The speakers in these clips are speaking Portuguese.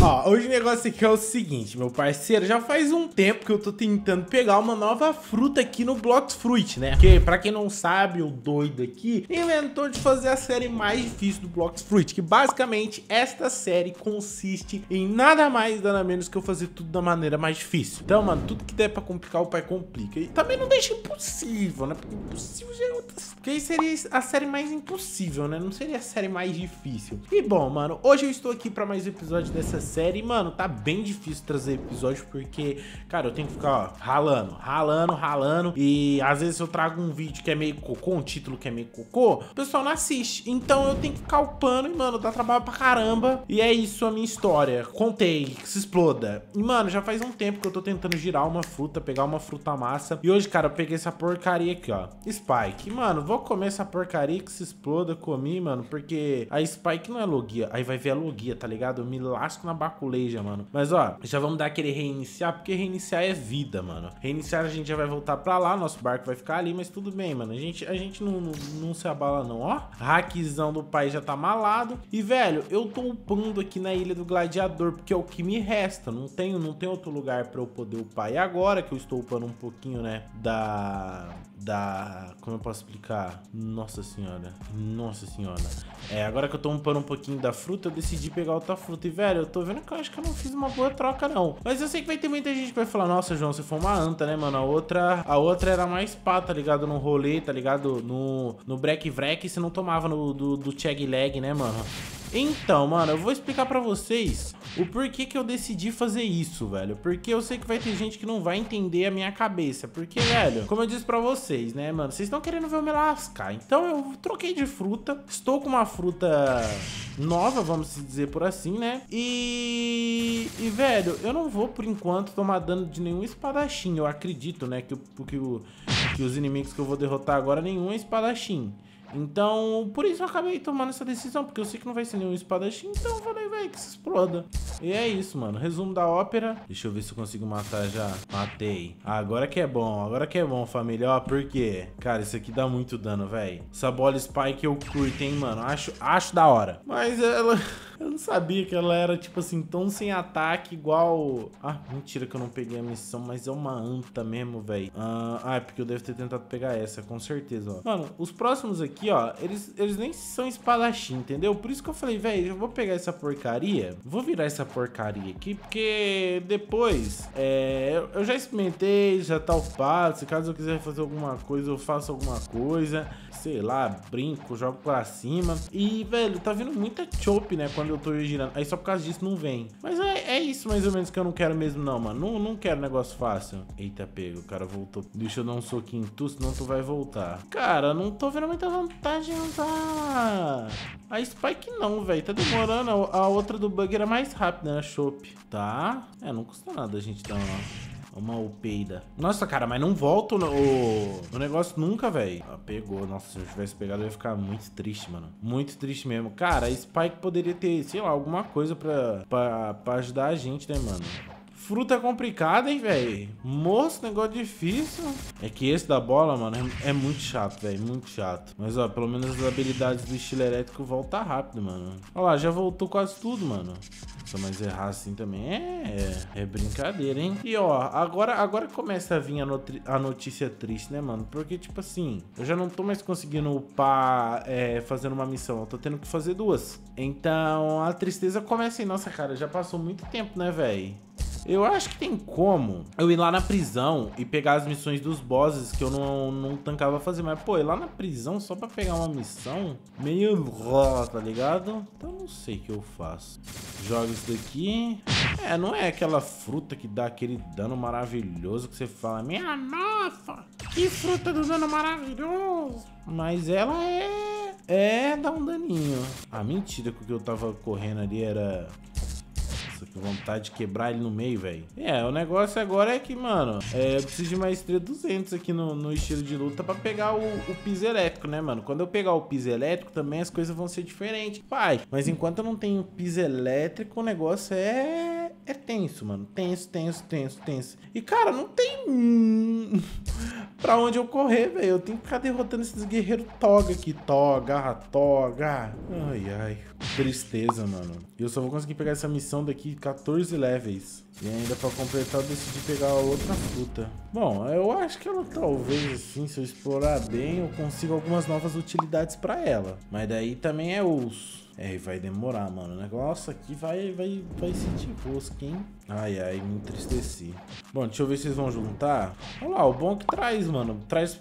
Ó, hoje o negócio aqui é o seguinte, meu parceiro, já faz um tempo que eu tô tentando pegar uma nova fruta aqui no Blocks Fruit, né? Porque, pra quem não sabe, o doido aqui inventou de fazer a série mais difícil do Blocks Fruit, que basicamente esta série consiste em nada mais nada menos que eu fazer tudo da maneira mais difícil. Então, mano, tudo que der pra complicar, o pai complica. E também não deixa impossível, né? Porque impossível já é outra... Porque aí seria a série mais impossível, né? Não seria a série mais difícil. E bom, mano, hoje eu estou aqui pra mais um episódio dessa essa série, mano, tá bem difícil trazer episódio porque, cara, eu tenho que ficar ó, ralando, ralando, ralando. E às vezes eu trago um vídeo que é meio cocô, um título que é meio cocô, o pessoal não assiste. Então eu tenho que ficar upando e, mano, dá trabalho pra caramba. E é isso a minha história. Contei, que se exploda. E, mano, já faz um tempo que eu tô tentando girar uma fruta, pegar uma fruta massa. E hoje, cara, eu peguei essa porcaria aqui, ó. Spike. Mano, vou comer essa porcaria que se exploda, comi, mano, porque a Spike não é logia. Aí vai ver a logia, tá ligado? Eu me lasco na baculeja, mano. Mas ó, já vamos dar aquele reiniciar, porque reiniciar é vida, mano. Reiniciar a gente já vai voltar pra lá, nosso barco vai ficar ali, mas tudo bem, mano. A gente, a gente não, não, não se abala não, ó. Hackzão do pai já tá malado. E, velho, eu tô upando aqui na Ilha do Gladiador, porque é o que me resta. Não tenho, não tem outro lugar pra eu poder upar. E agora que eu estou upando um pouquinho, né, da... Da... Como eu posso explicar? Nossa senhora. Nossa senhora. É, agora que eu tô upando um pouquinho da fruta, eu decidi pegar outra fruta. E, velho, eu tô tô vendo que eu acho que eu não fiz uma boa troca, não. Mas eu sei que vai ter muita gente que vai falar, nossa, João, você foi uma anta, né, mano? A outra, a outra era mais pá, tá ligado? No rolê, tá ligado? No, no break-break, você não tomava no, do, do leg, né, mano? Então, mano, eu vou explicar pra vocês o porquê que eu decidi fazer isso, velho. Porque eu sei que vai ter gente que não vai entender a minha cabeça. Porque, velho, como eu disse pra vocês, né, mano, vocês estão querendo ver eu me lascar. Então eu troquei de fruta, estou com uma fruta nova, vamos dizer por assim, né? E... e, velho, eu não vou, por enquanto, tomar dano de nenhum espadachim. Eu acredito, né, que, que, que os inimigos que eu vou derrotar agora, nenhum é espadachim. Então, por isso eu acabei tomando essa decisão, porque eu sei que não vai ser nenhum espadachim, então vou que se exploda. E é isso, mano. Resumo da ópera. Deixa eu ver se eu consigo matar já. Matei. Ah, agora que é bom, agora que é bom, família. Ó, por quê? Cara, isso aqui dá muito dano, velho. Essa bola Spike eu curto, hein, mano. Acho, acho da hora. Mas ela... Eu não sabia que ela era, tipo assim, tão sem ataque, igual... Ah, mentira que eu não peguei a missão, mas é uma anta mesmo, velho. Ah, ah, é porque eu devo ter tentado pegar essa, com certeza, ó. Mano, os próximos aqui, ó, eles, eles nem são espadachim, entendeu? Por isso que eu falei, velho, eu vou pegar essa porcaria porcaria. Vou virar essa porcaria aqui, porque depois é, eu já experimentei, já tá o Se caso eu quiser fazer alguma coisa, eu faço alguma coisa. Sei lá, brinco, jogo pra cima. E, velho, tá vindo muita chope, né? Quando eu tô girando. Aí só por causa disso não vem. Mas é, é isso mais ou menos que eu não quero mesmo, não, mano. Não, não quero negócio fácil. Eita, pego. O cara voltou. Deixa eu dar um soquinho em tu, senão tu vai voltar. Cara, não tô vendo muita vantagem usar a Spike não, velho. Tá demorando. A outra do bug era mais rápida, né? Chope. Tá. É, não custa nada a gente dar uma... Uma upeida. Nossa, cara, mas não volta o, o, o negócio nunca, velho. Ah, pegou. Nossa, se eu tivesse pegado, eu ia ficar muito triste, mano. Muito triste mesmo. Cara, a Spike poderia ter, sei lá, alguma coisa pra, pra, pra ajudar a gente, né, mano? fruta é complicada, hein, velho. Moço, negócio difícil. É que esse da bola, mano, é, é muito chato, velho. Muito chato. Mas, ó, pelo menos as habilidades do estilo elétrico voltam rápido, mano. Ó lá, já voltou quase tudo, mano. Nossa, mas errar assim também é, é, é, brincadeira, hein? E ó, agora, agora começa a vir a, a, notícia triste, né, mano? Porque, tipo assim, eu já não tô mais conseguindo upar é, fazendo uma missão. Eu tô tendo que fazer duas. Então, a tristeza começa hein nossa cara. Já passou muito tempo, né, velho? Eu acho que tem como eu ir lá na prisão e pegar as missões dos bosses que eu não, não tancava fazer. Mas, pô, ir lá na prisão só pra pegar uma missão meio rola, tá ligado? Então não sei o que eu faço. Joga isso daqui. É, não é aquela fruta que dá aquele dano maravilhoso que você fala, minha nossa, que fruta do dano maravilhoso. Mas ela é... É, dá um daninho. Ah, mentira que o que eu tava correndo ali era nossa, que vontade de quebrar ele no meio, velho. É, o negócio agora é que, mano, é, eu preciso de maestria 200 aqui no, no estilo de luta pra pegar o, o piso elétrico, né, mano? Quando eu pegar o piso elétrico, também as coisas vão ser diferentes. Pai, mas enquanto eu não tenho piso elétrico, o negócio é... É tenso, mano. Tenso, tenso, tenso, tenso. E, cara, não tem... pra onde eu correr, velho. Eu tenho que ficar derrotando esses guerreiros toga aqui. Toga, toga. Ai, ai tristeza, mano. E eu só vou conseguir pegar essa missão daqui 14 levels. E ainda pra completar eu decidi pegar outra fruta. Bom, eu acho que ela talvez, assim, se eu explorar bem, eu consigo algumas novas utilidades pra ela. Mas daí também é osso. É, e vai demorar, mano. O negócio aqui vai, vai, vai sentir rosca, hein? Ai, ai, me entristeci. Bom, deixa eu ver se vocês vão juntar. Olha lá, o bom é que traz, mano. Traz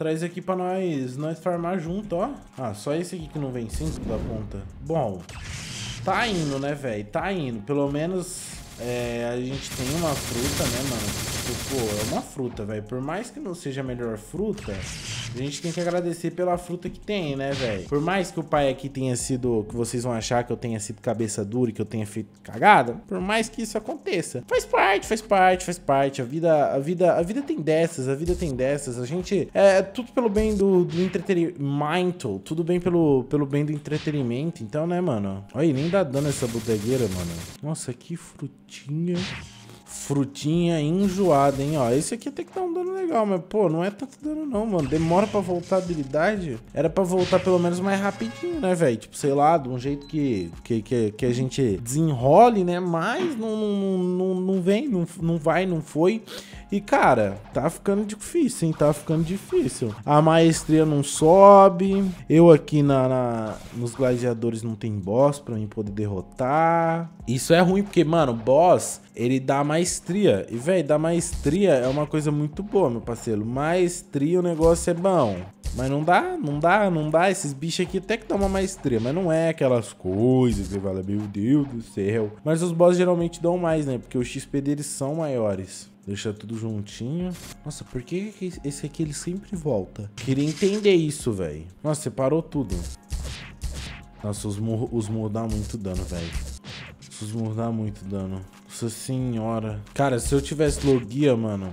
Traz aqui pra nós, nós farmar junto, ó. Ah, só esse aqui que não vem cinco da ponta. Bom, tá indo, né, velho? Tá indo. Pelo menos é, a gente tem uma fruta, né, mano? pô, tipo, é uma fruta, velho. Por mais que não seja a melhor fruta, a gente tem que agradecer pela fruta que tem, né, velho? Por mais que o pai aqui tenha sido... Que vocês vão achar que eu tenha sido cabeça dura e que eu tenha feito cagada. Por mais que isso aconteça. Faz parte, faz parte, faz parte. A vida, a vida, a vida tem dessas, a vida tem dessas. A gente... É, é tudo pelo bem do, do entretenimento. Tudo bem pelo, pelo bem do entretenimento. Então, né, mano? Olha, nem dá dano essa bodegueira, mano. Nossa, que frutinha. Frutinha enjoada, hein? Ó, esse aqui tem que dá tá um dano legal, mas, pô, não é tanto dano não, mano. Demora pra voltar a habilidade. Era pra voltar pelo menos mais rapidinho, né, velho? Tipo, sei lá, de um jeito que, que, que, que, a gente desenrole, né? Mas não, não, não, não vem, não, não vai, não foi. E, cara, tá ficando difícil, hein? Tá ficando difícil. A maestria não sobe. Eu aqui na, na nos gladiadores não tem boss pra mim poder derrotar. Isso é ruim, porque, mano, boss, ele dá mais maestria. E, velho, da maestria é uma coisa muito boa, meu parceiro. Maestria, o negócio é bom. Mas não dá, não dá, não dá. Esses bichos aqui até que dá uma maestria, mas não é aquelas coisas que fala, meu Deus do céu. Mas os boss geralmente dão mais, né? Porque os XP deles são maiores. Deixa tudo juntinho. Nossa, por que esse aqui ele sempre volta? Queria entender isso, velho. Nossa, separou tudo. Nossa, os murros, os muito dano, velho. Os murros dão muito dano. Nossa senhora. Cara, se eu tivesse logia, mano,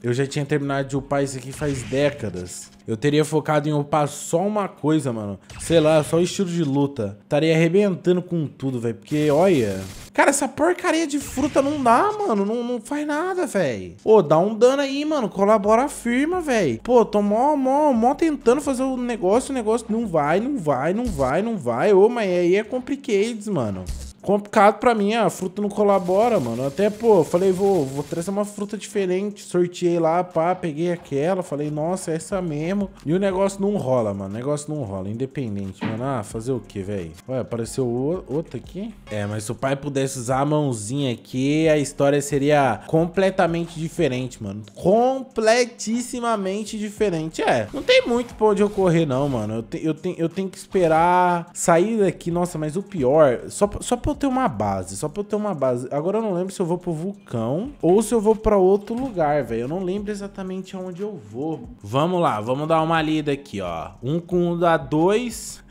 eu já tinha terminado de upar isso aqui faz décadas. Eu teria focado em upar só uma coisa, mano. Sei lá, só o estilo de luta. Estaria arrebentando com tudo, velho. Porque, olha... Cara, essa porcaria de fruta não dá, mano. Não, não faz nada, velho. Pô, dá um dano aí, mano. Colabora firma, velho. Pô, tô mó, mó, mó tentando fazer o negócio. O negócio não vai, não vai, não vai, não vai. Ô, mas aí é complicades, mano complicado pra mim, a fruta não colabora, mano. Até, pô, falei, vou, vou trazer uma fruta diferente. Sorteei lá, pá, peguei aquela. Falei, nossa, é essa mesmo. E o negócio não rola, mano. O negócio não rola. Independente, mano. Ah, fazer o que, velho? Ué, apareceu outra aqui? É, mas se o pai pudesse usar a mãozinha aqui, a história seria completamente diferente, mano. Completissimamente diferente. É, não tem muito pra onde ocorrer, não, mano. Eu, te, eu, te, eu tenho que esperar sair daqui. Nossa, mas o pior... Só, só pra ter uma base, só pra eu ter uma base. Agora eu não lembro se eu vou pro vulcão ou se eu vou pra outro lugar, velho. Eu não lembro exatamente aonde eu vou. Vamos lá, vamos dar uma lida aqui, ó. Um com um dá dois.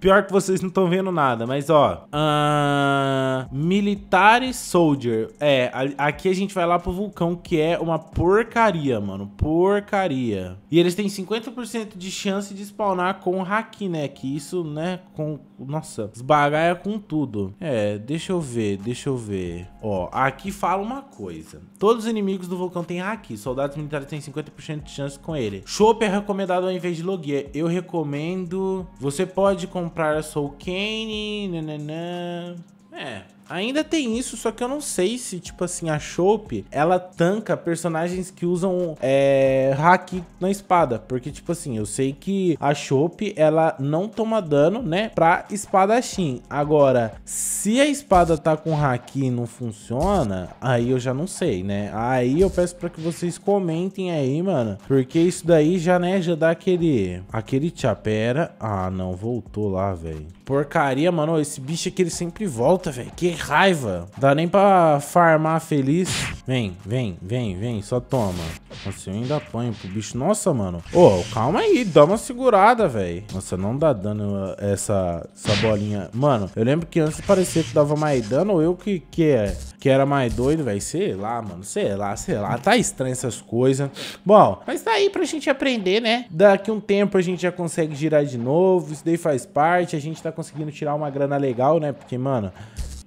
Pior que vocês não estão vendo nada, mas ó. Uh, e Soldier. É, aqui a gente vai lá pro vulcão, que é uma porcaria, mano. Porcaria. E eles têm 50% de chance de spawnar com o Haki, né? Que isso, né? Com. Nossa, esbagaia com tudo. É, deixa eu ver, deixa eu ver. Ó, aqui fala uma coisa. Todos os inimigos do vulcão têm haki. Soldados militares têm 50% de chance com ele. Chopper é recomendado ao invés de Logia. Eu recomendo... Você pode comprar a Soul Cane... Nananã. É, Ainda tem isso, só que eu não sei se, tipo assim, a Chope, ela tanca personagens que usam é, haki na espada. Porque, tipo assim, eu sei que a Chope, ela não toma dano, né, pra espadachim. Agora, se a espada tá com haki e não funciona, aí eu já não sei, né? Aí eu peço pra que vocês comentem aí, mano. Porque isso daí já, né, já dá aquele... Aquele tchapera. Ah, não, voltou lá, velho. Porcaria, mano. Esse bicho aqui, ele sempre volta, velho. Que raiva. Dá nem pra farmar feliz. Vem, vem, vem, vem. Só toma. Nossa, eu ainda apanho pro bicho. Nossa, mano. Ô, oh, calma aí. Dá uma segurada, velho. Nossa, não dá dano eh, essa, essa bolinha. Mano, eu lembro que antes parecia que dava mais dano. Ou eu que, que, é, que era mais doido, velho. Sei lá, mano. Sei lá, sei lá. Tá estranho essas coisas. Bom, mas tá aí pra gente aprender, né? Daqui um tempo a gente já consegue girar de novo. Isso daí faz parte. A gente tá conseguindo tirar uma grana legal, né? Porque, mano,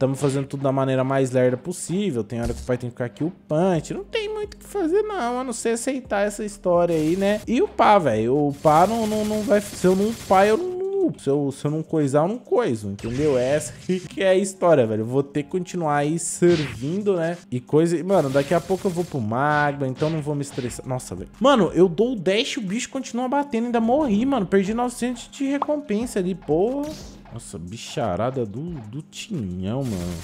Estamos fazendo tudo da maneira mais lerda possível. Tem hora que o pai tem que ficar aqui o punch. Não tem muito o que fazer, não, a não ser aceitar essa história aí, né? E o pá, velho. pá não, não, não vai. Se eu não pai, eu não se eu, se eu não coisar, eu não coiso, entendeu? É essa que é a história, velho. Eu vou ter que continuar aí servindo, né? E coisa... Mano, daqui a pouco eu vou pro magma, então não vou me estressar. Nossa, velho. Mano, eu dou o dash, o bicho continua batendo, ainda morri, mano. Perdi 900 de recompensa ali, porra. Nossa, bicharada do, do Tinhão, mano.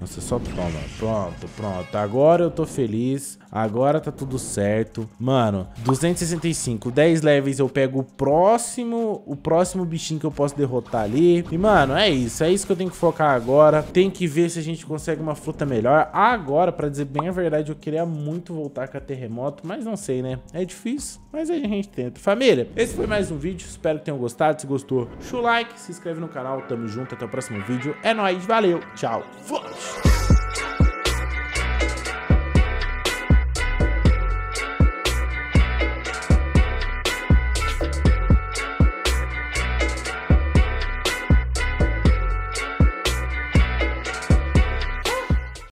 Você só toma. Pronto, pronto. Agora eu tô feliz. Agora tá tudo certo. Mano, 265. 10 levels eu pego o próximo, o próximo bichinho que eu posso derrotar ali. E, mano, é isso. É isso que eu tenho que focar agora. Tem que ver se a gente consegue uma fruta melhor. Agora, pra dizer bem a verdade, eu queria muito voltar com a terremoto, mas não sei, né? É difícil, mas a gente tenta. Família, esse foi mais um vídeo. Espero que tenham gostado. Se gostou, deixa o like, se inscreve no canal. Tamo junto. Até o próximo vídeo. É nóis. Valeu. Tchau. Fui.